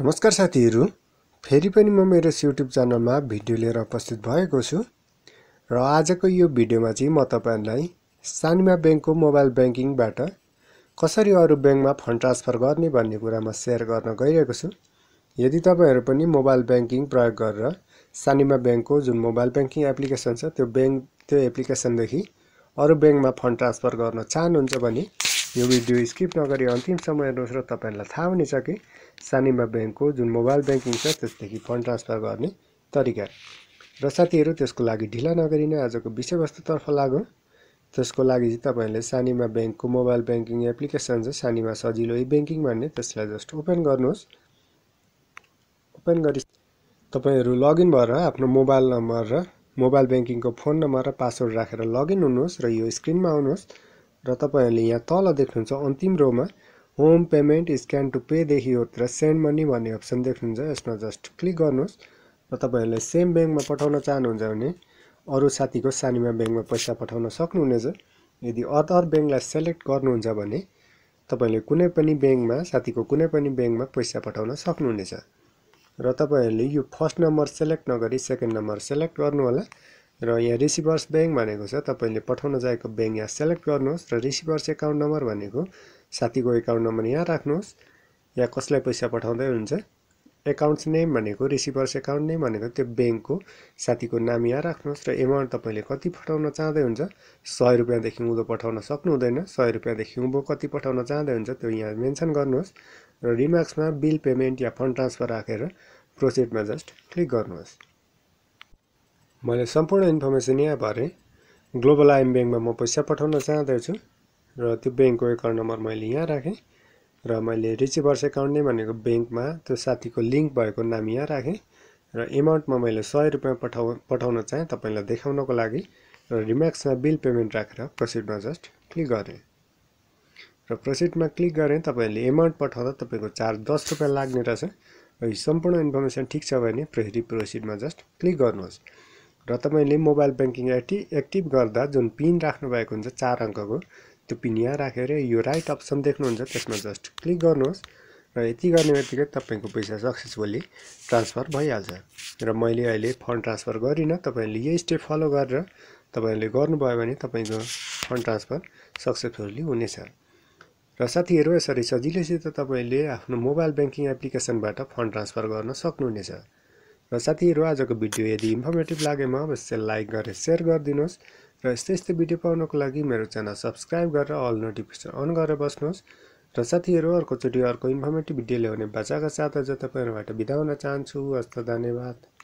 नमस्कार साथीहरू फेरि पनि म मेरो युट्युब च्यानलमा भिडियो लिएर उपस्थित भएको छु र आजको यो भिडियोमा चाहिँ म तपाईँहरूलाई सानिमा ब्याङ्कको मोबाइल ब्याङ्किङबाट कसरी अरू ब्याङ्कमा फन्ड ट्रान्सफर गर्ने भन्ने कुरा म सेयर गर्न गइरहेको छु यदि तपाईँहरू पनि मोबाइल ब्याङ्किङ प्रयोग गरेर सानिमा ब्याङ्कको जुन मोबाइल ब्याङ्किङ एप्लिकेसन छ त्यो ब्याङ्क त्यो एप्लिकेसनदेखि अरू ब्याङ्कमा फन्ड ट्रान्सफर गर्न चाहनुहुन्छ भने यो भिडियो स्किप नगरी अन्तिम अन्तिमसम्म हेर्नुहोस् र तपाईँहरूलाई थाहा हुनेछ कि सानिमा ब्याङ्कको जुन मोबाइल ब्याङ्किङ छ त्यसदेखि फन्ड ट्रान्सफर गर्ने तरिका र साथीहरू त्यसको लागि ढिला नै आजको विषयवस्तुतर्फ लागौँ त्यसको लागि चाहिँ तपाईँहरूले सानिमा ब्याङ्कको मोबाइल ब्याङ्किङ एप्लिकेसन छ सानिमा सजिलो ई ब्याङ्किङ भन्ने त्यसलाई जस्ट ओपन गर्नुहोस् ओपन गरी तपाईँहरू लगइन भएर आफ्नो मोबाइल नम्बर र मोबाइल ब्याङ्किङको फोन नम्बर र पासवर्ड राखेर लगइन हुनुहोस् र यो स्क्रिनमा आउनुहोस् र तपाईँहरूले यहाँ तल देख्नुहुन्छ अन्तिम रोमा होम पेमेन्ट स्क्यान टु पेदेखि र सेन्ड मनी भन्ने अप्सन देख्नुहुन्छ यसमा जस्ट क्लिक गर्नुहोस् र तपाईँहरूले सेम ब्याङ्कमा पठाउन चाहनुहुन्छ भने अरू साथीको सानीमा ब्याङ्कमा पैसा पठाउन सक्नुहुनेछ यदि अदर ब्याङ्कलाई सेलेक्ट गर्नुहुन्छ भने तपाईँले कुनै पनि ब्याङ्कमा साथीको कुनै पनि ब्याङ्कमा पैसा पठाउन सक्नुहुनेछ र तपाईँहरूले यो फर्स्ट नम्बर सेलेक्ट नगरी सेकेन्ड नम्बर सेलेक्ट गर्नुहोला र यहाँ रिसिभर्स ब्याङ्क भनेको छ तपाईँले पठाउन चाहेको ब्याङ्क यहाँ सेलेक्ट गर्नुहोस् र रिसिभर्स एकाउन्ट नम्बर भनेको साथीको एकाउन्ट नम्बर यहाँ राख्नुहोस् या कसलाई पैसा पठाउँदै हुन्छ एकाउन्ट्स नेम भनेको रिसिभर्स एकाउन्ट नेम भनेको त्यो ब्याङ्कको साथीको नाम यहाँ राख्नुहोस् र एमाउन्ट तपाईँले कति पठाउन चाहँदै हुन्छ सय रुपियाँदेखि उँधो पठाउन सक्नु हुँदैन सय रुपियाँदेखि उँभो कति पठाउन चाहँदै हुन्छ त्यो यहाँ मेन्सन गर्नुहोस् र रिमार्क्समा बिल पेमेन्ट या फन्ड ट्रान्सफर राखेर प्रोसेडमा जस्ट क्लिक गर्नुहोस् मैले सम्पूर्ण इन्फर्मेसन यहाँ भरेँ ग्लोबल आइएम ब्याङ्कमा म पैसा पठाउन चाहँदैछु र त्यो ब्याङ्कको एकाउन्ट नम्बर मैले यहाँ राखेँ र मैले रिसिभर्स एकाउन्ट नै भनेको ब्याङ्कमा त्यो साथीको लिङ्क भएको नाम यहाँ राखेँ र एमाउन्टमा मैले सय रुपियाँ पठाउ पठाउन चाहेँ तपाईँलाई देखाउनको लागि र रिम्याक्समा बिल पेमेन्ट राखेर प्रोसिडमा जस्ट क्लिक गरेँ र प्रोसिडमा क्लिक गरेँ तपाईँहरूले एमाउन्ट पठाउँदा तपाईँको चार्ज दस रुपियाँ लाग्ने रहेछ र यो सम्पूर्ण इन्फर्मेसन ठिक छ भने फेरि प्रोसिडमा जस्ट क्लिक गर्नुहोस् र तपाईँले मोबाइल ब्याङ्किङ एक्टि एक्टिभ गर्दा जुन पिन राख्नुभएको हुन्छ चार अङ्कको त्यो पिन यहाँ राखेर यो राइट अप्सन देख्नुहुन्छ त्यसमा जस्ट क्लिक गर्नुहोस् र यति गर्ने बित्तिकै तपाईँको पैसा सक्सेसफुल्ली ट्रान्सफर भइहाल्छ र मैले अहिले फन्ड ट्रान्सफर गरिनँ तपाईँले यही स्टेप फलो गरेर तपाईँले गर्नुभयो भने तपाईँको फन्ड ट्रान्सफर सक्सेसफुल्ली हुनेछ र साथीहरू यसरी सजिलैसित तपाईँले आफ्नो मोबाइल ब्याङ्किङ एप्लिकेसनबाट फन्ड ट्रान्सफर गर्न सक्नुहुनेछ र साथीहरू आजको भिडियो यदि इन्फर्मेटिभ लागेमा अवश्य लाइक गरेर सेयर गरिदिनुहोस् र यस्तै यस्तै भिडियो पाउनको लागि मेरो च्यानल सब्सक्राइब गरेर अल नोटिफिकेसन अन गरेर बस्नुहोस् र साथीहरू अर्कोचोटि अर्को इन्फर्मेटिभ भिडियो ल्याउने बाचाका साथ आज तपाईँहरूबाट बिदा हुन चाहन्छु हस्त धन्यवाद